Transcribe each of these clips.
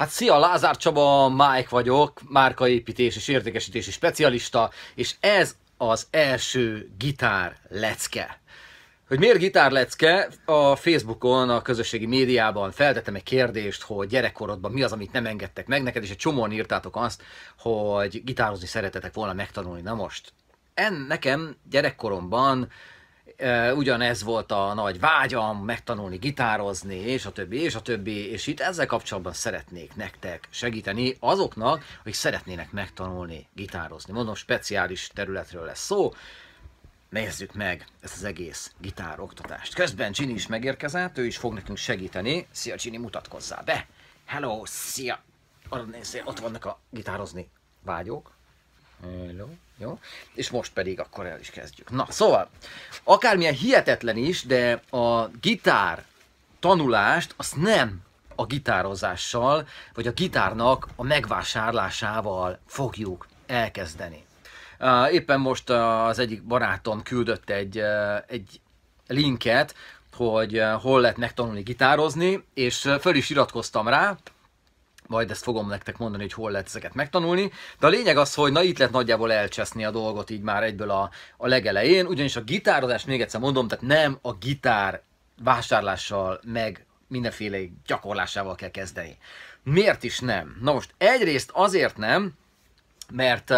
Hát szia, Lázár Csaba, Mike vagyok, márkaépítés és értékesítési specialista, és ez az első gitár lecke. Hogy miért lecke? A Facebookon, a közösségi médiában feltettem egy kérdést, hogy gyerekkorodban mi az, amit nem engedtek meg neked, és egy csomóan írtátok azt, hogy gitározni szeretetek volna megtanulni. Na most, en nekem gyerekkoromban ugyanez volt a nagy vágyam, megtanulni gitározni, és a többi, és a többi, és itt ezzel kapcsolatban szeretnék nektek segíteni azoknak, akik szeretnének megtanulni gitározni. Mondom, speciális területről lesz szó, nézzük meg ezt az egész gitároktatást. Közben Csini is megérkezett, ő is fog nekünk segíteni. Szia Csini, mutatkozzál be! Hello, szia! Arra nézzél, ott vannak a gitározni vágyók. Hello. Jó? És most pedig akkor el is kezdjük. Na, szóval, akármilyen hihetetlen is, de a gitár tanulást azt nem a gitározással, vagy a gitárnak a megvásárlásával fogjuk elkezdeni. Éppen most az egyik barátom küldött egy, egy linket, hogy hol lehet megtanulni gitározni, és föl is iratkoztam rá, majd ezt fogom nektek mondani, hogy hol lehet ezeket megtanulni. De a lényeg az, hogy na itt lehet nagyjából elcseszni a dolgot így már egyből a, a legelején, ugyanis a gitározás, még egyszer mondom, tehát nem a gitár vásárlással meg mindenféle gyakorlásával kell kezdeni. Miért is nem? Na most egyrészt azért nem, mert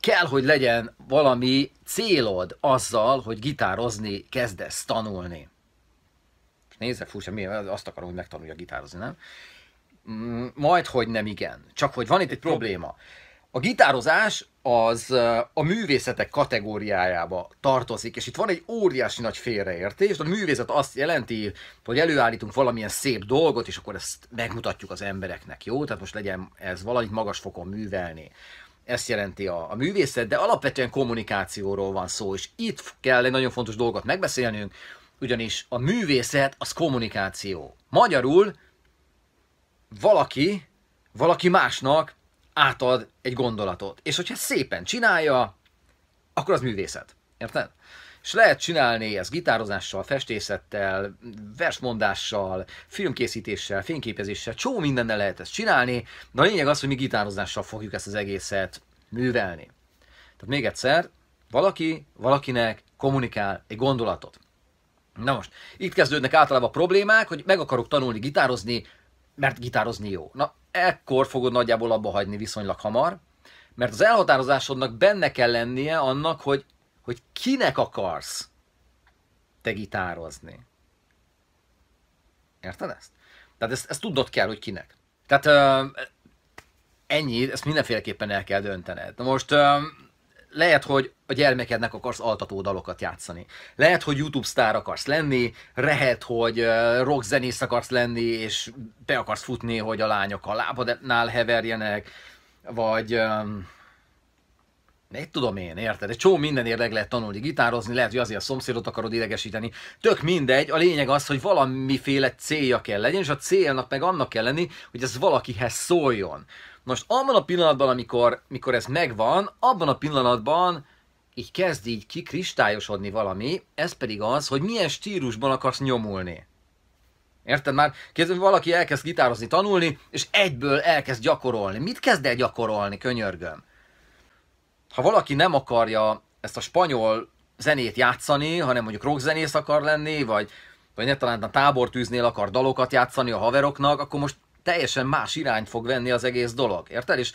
kell, hogy legyen valami célod azzal, hogy gitározni kezdesz tanulni. Nézze, fúj, miért? Azt akarom, hogy megtanulja gitározni, nem? Majd, hogy nem igen. Csak hogy van itt egy probléma. A gitározás az a művészetek kategóriájába tartozik, és itt van egy óriási nagy félreértés, a művészet azt jelenti, hogy előállítunk valamilyen szép dolgot, és akkor ezt megmutatjuk az embereknek, jó? Tehát most legyen ez valamit magas fokon művelni. Ezt jelenti a, a művészet, de alapvetően kommunikációról van szó, és itt kell egy nagyon fontos dolgot megbeszélnünk, ugyanis a művészet az kommunikáció. Magyarul valaki, valaki másnak átad egy gondolatot. És hogyha szépen csinálja, akkor az művészet. Érted? És lehet csinálni ezt gitározással, festészettel, versmondással, filmkészítéssel, fényképezéssel, csó mindennel lehet ezt csinálni, de a lényeg az, hogy mi gitározással fogjuk ezt az egészet művelni. Tehát még egyszer, valaki valakinek kommunikál egy gondolatot. Na most, itt kezdődnek általában a problémák, hogy meg akarok tanulni gitározni, mert gitározni jó. Na, ekkor fogod nagyjából abba hagyni viszonylag hamar, mert az elhatározásodnak benne kell lennie annak, hogy, hogy kinek akarsz te gitározni. Érted ezt? Tehát ezt, ezt tudnod kell, hogy kinek. Tehát ö, ennyi, ezt mindenféleképpen el kell döntened. Na most ö, lehet, hogy a gyermekednek akarsz altató dalokat játszani. Lehet, hogy YouTube sztár akarsz lenni, lehet, hogy rockzenész akarsz lenni, és be akarsz futni, hogy a lányok a lábadnál heverjenek, vagy um, Mit tudom én, érted? Egy csomó minden érdek lehet tanulni gitározni, lehet, hogy azért a szomszédot akarod idegesíteni. Tök mindegy, a lényeg az, hogy valamiféle célja kell legyen, és a célnak meg annak kell lenni, hogy ez valakihez szóljon. Most abban a pillanatban, amikor mikor ez megvan, abban a pillanatban így kezd így kikristályosodni valami, ez pedig az, hogy milyen stílusban akarsz nyomulni. Érted már? Kezd, valaki elkezd gitározni, tanulni, és egyből elkezd gyakorolni. Mit kezd el gyakorolni, könyörgöm? ha valaki nem akarja ezt a spanyol zenét játszani, hanem mondjuk rockzenész akar lenni, vagy, vagy ne talán a tábortűznél akar dalokat játszani a haveroknak, akkor most teljesen más irányt fog venni az egész dolog. Érted? És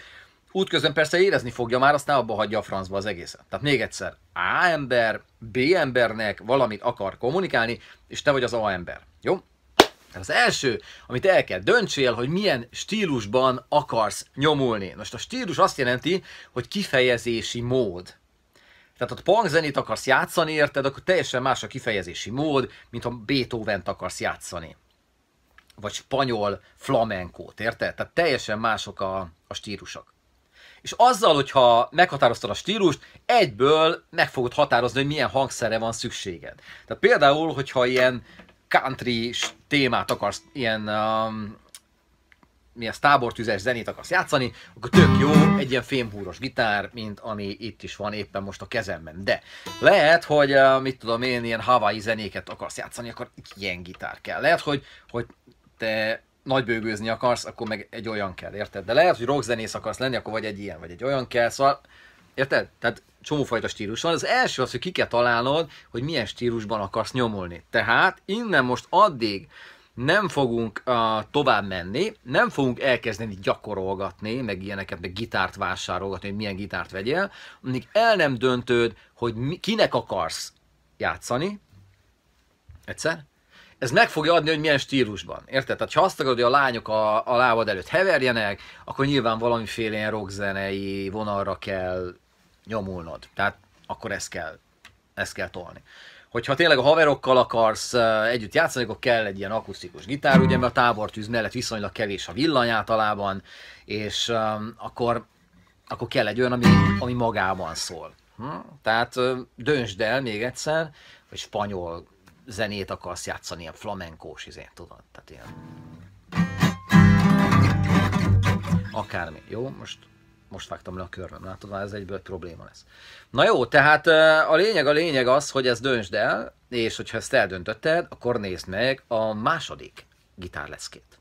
útközben persze érezni fogja már, aztán abba hagyja a francba az egészet. Tehát még egyszer, A ember, B embernek valamit akar kommunikálni, és te vagy az A ember. Jó? Tehát az első, amit el kell döntsél, hogy milyen stílusban akarsz nyomulni. Most a stílus azt jelenti, hogy kifejezési mód. Tehát ha punk zenét akarsz játszani, érted, akkor teljesen más a kifejezési mód, mint ha beethoven akarsz játszani. Vagy spanyol flamenkót, érted? Tehát teljesen mások a, a stílusok. És azzal, hogyha meghatároztad a stílust, egyből meg fogod határozni, hogy milyen hangszerre van szükséged. Tehát például, hogyha ilyen country témát akarsz, ilyen um, milyen tábortüzes zenét akarsz játszani, akkor tök jó egy ilyen fémhúros gitár, mint ami itt is van éppen most a kezemben. De lehet, hogy uh, mit tudom én, ilyen havai zenéket akarsz játszani, akkor ilyen gitár kell. Lehet, hogy, hogy te nagybőgőzni akarsz, akkor meg egy olyan kell, érted? De lehet, hogy rockzenész akarsz lenni, akkor vagy egy ilyen, vagy egy olyan kell, szóval, érted? Tehát csomófajta stílus van. Az első az, hogy ki kell találnod, hogy milyen stílusban akarsz nyomulni. Tehát innen most addig nem fogunk uh, tovább menni, nem fogunk elkezdeni gyakorolgatni, meg ilyeneket, meg gitárt vásárolgatni, hogy milyen gitárt vegyél, amíg el nem döntöd, hogy mi, kinek akarsz játszani. Egyszer? ez meg fogja adni, hogy milyen stílusban. Érted? Tehát ha azt akarod, hogy a lányok a, a lábad előtt heverjenek, akkor nyilván valamiféle ilyen rockzenei vonalra kell nyomulnod. Tehát akkor ezt kell, ezt kell tolni. Hogyha tényleg a haverokkal akarsz együtt játszani, akkor kell egy ilyen akusztikus gitár, ugye, mert a tábortűz mellett viszonylag kevés a villany általában, és um, akkor, akkor kell egy olyan, ami, ami magában szól. Hm? Tehát döntsd el még egyszer, hogy spanyol zenét akarsz játszani, ilyen flamenkós izén, tudod? Tehát ilyen... Akármi. Jó, most most vágtam le a körben, látod, ez egyből probléma lesz. Na jó, tehát a lényeg, a lényeg az, hogy ezt döntsd el, és hogyha ezt eldöntötted, akkor nézd meg a második gitárleszkét.